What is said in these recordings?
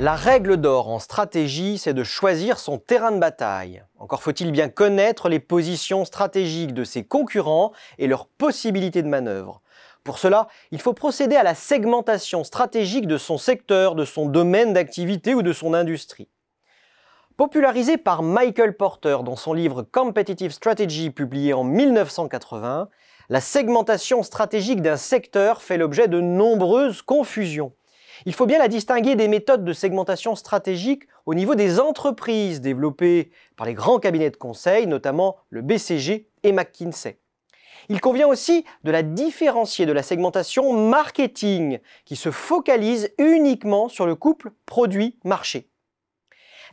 La règle d'or en stratégie, c'est de choisir son terrain de bataille. Encore faut-il bien connaître les positions stratégiques de ses concurrents et leurs possibilités de manœuvre. Pour cela, il faut procéder à la segmentation stratégique de son secteur, de son domaine d'activité ou de son industrie. Popularisé par Michael Porter dans son livre Competitive Strategy publié en 1980, la segmentation stratégique d'un secteur fait l'objet de nombreuses confusions. Il faut bien la distinguer des méthodes de segmentation stratégique au niveau des entreprises développées par les grands cabinets de conseil, notamment le BCG et McKinsey. Il convient aussi de la différencier de la segmentation marketing, qui se focalise uniquement sur le couple produit-marché.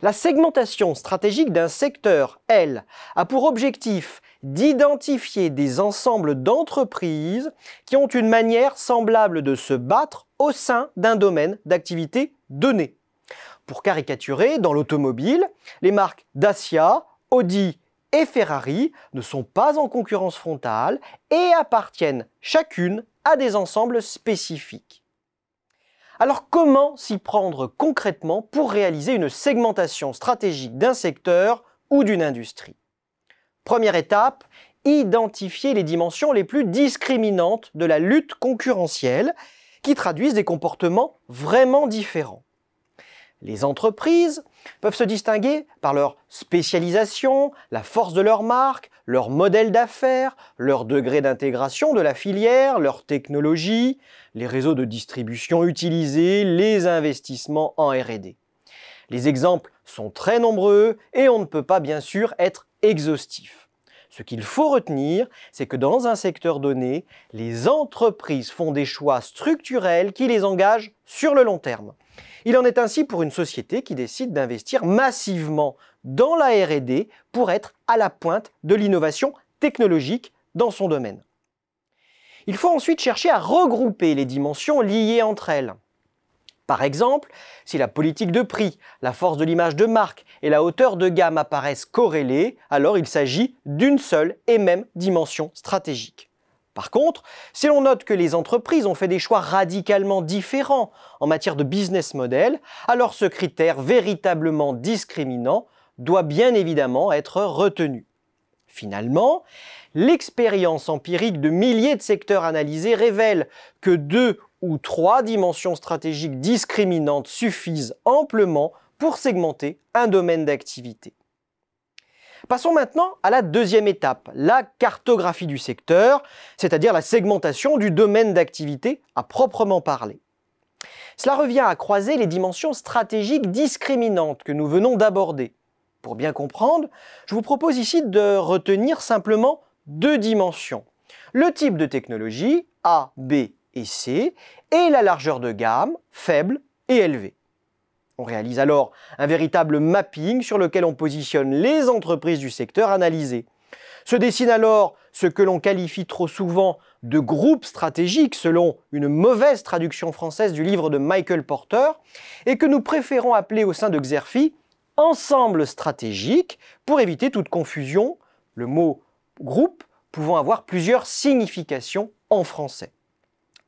La segmentation stratégique d'un secteur, elle, a pour objectif d'identifier des ensembles d'entreprises qui ont une manière semblable de se battre au sein d'un domaine d'activité donné. Pour caricaturer, dans l'automobile, les marques Dacia, Audi et Ferrari ne sont pas en concurrence frontale et appartiennent chacune à des ensembles spécifiques. Alors comment s'y prendre concrètement pour réaliser une segmentation stratégique d'un secteur ou d'une industrie Première étape, identifier les dimensions les plus discriminantes de la lutte concurrentielle qui traduisent des comportements vraiment différents. Les entreprises peuvent se distinguer par leur spécialisation, la force de leur marque, leur modèle d'affaires, leur degré d'intégration de la filière, leur technologie, les réseaux de distribution utilisés, les investissements en R&D. Les exemples sont très nombreux et on ne peut pas bien sûr être exhaustif. Ce qu'il faut retenir, c'est que dans un secteur donné, les entreprises font des choix structurels qui les engagent sur le long terme. Il en est ainsi pour une société qui décide d'investir massivement dans la RD pour être à la pointe de l'innovation technologique dans son domaine. Il faut ensuite chercher à regrouper les dimensions liées entre elles. Par exemple, si la politique de prix, la force de l'image de marque et la hauteur de gamme apparaissent corrélées, alors il s'agit d'une seule et même dimension stratégique. Par contre, si l'on note que les entreprises ont fait des choix radicalement différents en matière de business model, alors ce critère véritablement discriminant doit bien évidemment être retenu. Finalement, l'expérience empirique de milliers de secteurs analysés révèle que deux ou trois dimensions stratégiques discriminantes suffisent amplement pour segmenter un domaine d'activité. Passons maintenant à la deuxième étape, la cartographie du secteur, c'est-à-dire la segmentation du domaine d'activité à proprement parler. Cela revient à croiser les dimensions stratégiques discriminantes que nous venons d'aborder. Pour bien comprendre, je vous propose ici de retenir simplement deux dimensions. Le type de technologie, A, B et C, et la largeur de gamme, faible et élevée. On réalise alors un véritable mapping sur lequel on positionne les entreprises du secteur analysé. Se dessine alors ce que l'on qualifie trop souvent de groupe stratégique selon une mauvaise traduction française du livre de Michael Porter et que nous préférons appeler au sein de Xerfi ensemble stratégique pour éviter toute confusion, le mot groupe pouvant avoir plusieurs significations en français.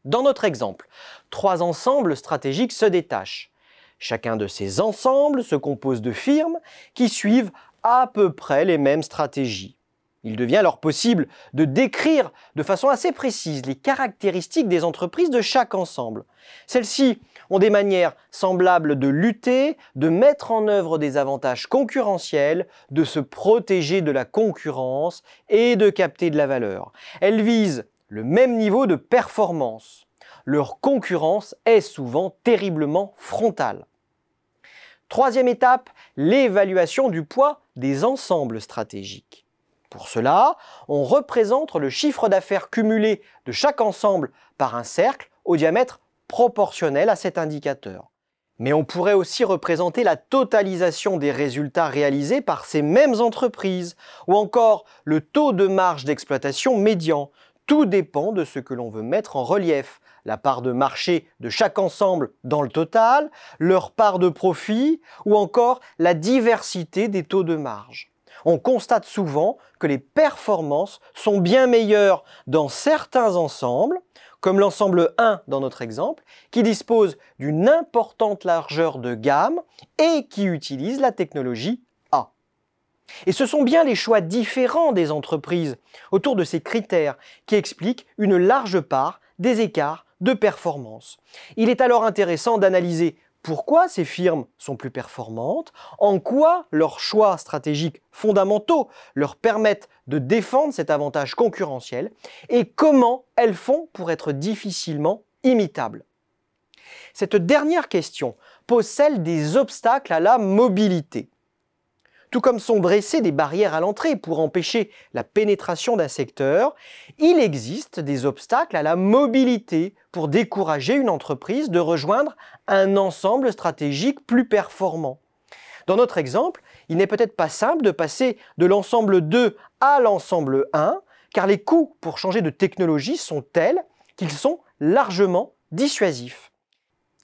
Dans notre exemple, trois ensembles stratégiques se détachent. Chacun de ces ensembles se compose de firmes qui suivent à peu près les mêmes stratégies. Il devient alors possible de décrire de façon assez précise les caractéristiques des entreprises de chaque ensemble. Celles-ci ont des manières semblables de lutter, de mettre en œuvre des avantages concurrentiels, de se protéger de la concurrence et de capter de la valeur. Elles visent le même niveau de performance leur concurrence est souvent terriblement frontale. Troisième étape, l'évaluation du poids des ensembles stratégiques. Pour cela, on représente le chiffre d'affaires cumulé de chaque ensemble par un cercle au diamètre proportionnel à cet indicateur. Mais on pourrait aussi représenter la totalisation des résultats réalisés par ces mêmes entreprises, ou encore le taux de marge d'exploitation médian, tout dépend de ce que l'on veut mettre en relief. La part de marché de chaque ensemble dans le total, leur part de profit ou encore la diversité des taux de marge. On constate souvent que les performances sont bien meilleures dans certains ensembles, comme l'ensemble 1 dans notre exemple, qui dispose d'une importante largeur de gamme et qui utilise la technologie et ce sont bien les choix différents des entreprises autour de ces critères qui expliquent une large part des écarts de performance. Il est alors intéressant d'analyser pourquoi ces firmes sont plus performantes, en quoi leurs choix stratégiques fondamentaux leur permettent de défendre cet avantage concurrentiel, et comment elles font pour être difficilement imitables. Cette dernière question pose celle des obstacles à la mobilité tout comme sont dressées des barrières à l'entrée pour empêcher la pénétration d'un secteur, il existe des obstacles à la mobilité pour décourager une entreprise de rejoindre un ensemble stratégique plus performant. Dans notre exemple, il n'est peut-être pas simple de passer de l'ensemble 2 à l'ensemble 1, car les coûts pour changer de technologie sont tels qu'ils sont largement dissuasifs.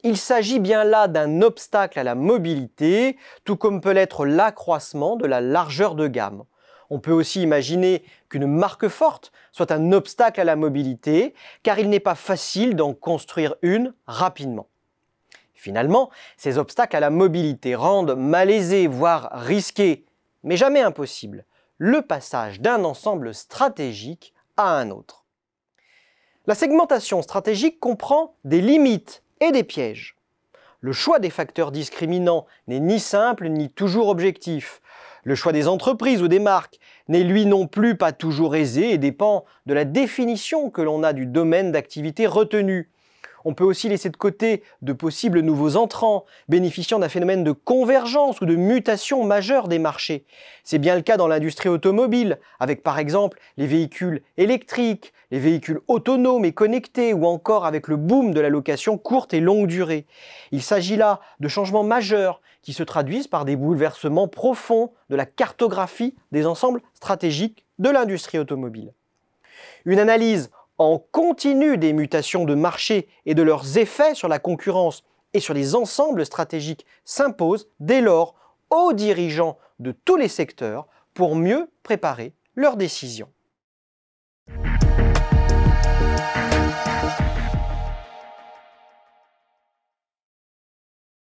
Il s'agit bien là d'un obstacle à la mobilité, tout comme peut l'être l'accroissement de la largeur de gamme. On peut aussi imaginer qu'une marque forte soit un obstacle à la mobilité, car il n'est pas facile d'en construire une rapidement. Finalement, ces obstacles à la mobilité rendent malaisé, voire risqué, mais jamais impossible, le passage d'un ensemble stratégique à un autre. La segmentation stratégique comprend des limites et des pièges. Le choix des facteurs discriminants n'est ni simple ni toujours objectif. Le choix des entreprises ou des marques n'est lui non plus pas toujours aisé et dépend de la définition que l'on a du domaine d'activité retenu, on peut aussi laisser de côté de possibles nouveaux entrants, bénéficiant d'un phénomène de convergence ou de mutation majeure des marchés. C'est bien le cas dans l'industrie automobile, avec par exemple les véhicules électriques, les véhicules autonomes et connectés, ou encore avec le boom de la location courte et longue durée. Il s'agit là de changements majeurs qui se traduisent par des bouleversements profonds de la cartographie des ensembles stratégiques de l'industrie automobile. Une analyse en continu des mutations de marché et de leurs effets sur la concurrence et sur les ensembles stratégiques s'imposent dès lors aux dirigeants de tous les secteurs pour mieux préparer leurs décisions.